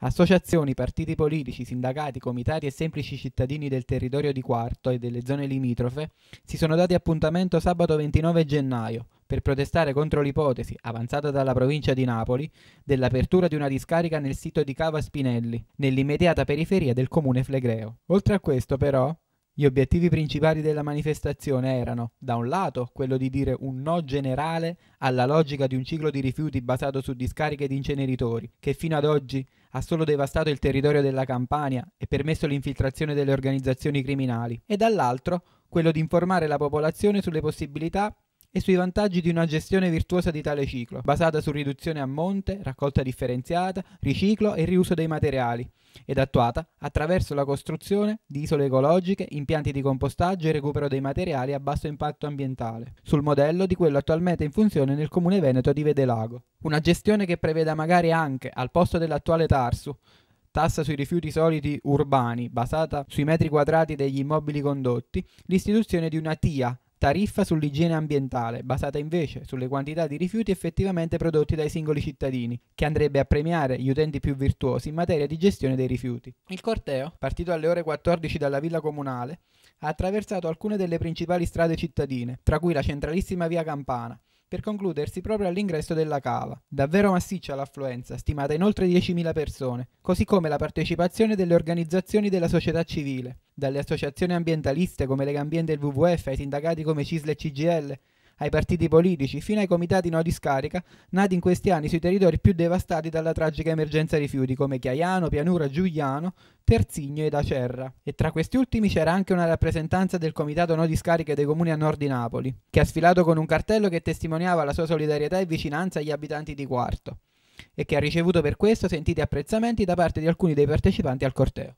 Associazioni, partiti politici, sindacati, comitati e semplici cittadini del territorio di Quarto e delle zone limitrofe si sono dati appuntamento sabato 29 gennaio per protestare contro l'ipotesi, avanzata dalla provincia di Napoli, dell'apertura di una discarica nel sito di Cava Spinelli, nell'immediata periferia del comune flegreo. Oltre a questo, però, gli obiettivi principali della manifestazione erano, da un lato, quello di dire un no generale alla logica di un ciclo di rifiuti basato su discariche ed inceneritori, che fino ad oggi ha solo devastato il territorio della Campania e permesso l'infiltrazione delle organizzazioni criminali, e dall'altro, quello di informare la popolazione sulle possibilità e sui vantaggi di una gestione virtuosa di tale ciclo, basata su riduzione a monte, raccolta differenziata, riciclo e riuso dei materiali, ed attuata attraverso la costruzione di isole ecologiche, impianti di compostaggio e recupero dei materiali a basso impatto ambientale, sul modello di quello attualmente in funzione nel comune veneto di Vedelago. Una gestione che preveda magari anche, al posto dell'attuale Tarsu, tassa sui rifiuti soliti urbani basata sui metri quadrati degli immobili condotti, l'istituzione di una TIA tariffa sull'igiene ambientale, basata invece sulle quantità di rifiuti effettivamente prodotti dai singoli cittadini, che andrebbe a premiare gli utenti più virtuosi in materia di gestione dei rifiuti. Il corteo, partito alle ore 14 dalla villa comunale, ha attraversato alcune delle principali strade cittadine, tra cui la centralissima via Campana, per concludersi proprio all'ingresso della cava. Davvero massiccia l'affluenza, stimata in oltre 10.000 persone, così come la partecipazione delle organizzazioni della società civile, dalle associazioni ambientaliste come Legambiente e il WWF ai sindacati come CISL e CGL, ai partiti politici, fino ai comitati no discarica, nati in questi anni sui territori più devastati dalla tragica emergenza rifiuti, come Chiaiano, Pianura, Giuliano, Terzigno ed Acerra. E tra questi ultimi c'era anche una rappresentanza del comitato no discariche dei comuni a nord di Napoli, che ha sfilato con un cartello che testimoniava la sua solidarietà e vicinanza agli abitanti di Quarto e che ha ricevuto per questo sentiti apprezzamenti da parte di alcuni dei partecipanti al corteo.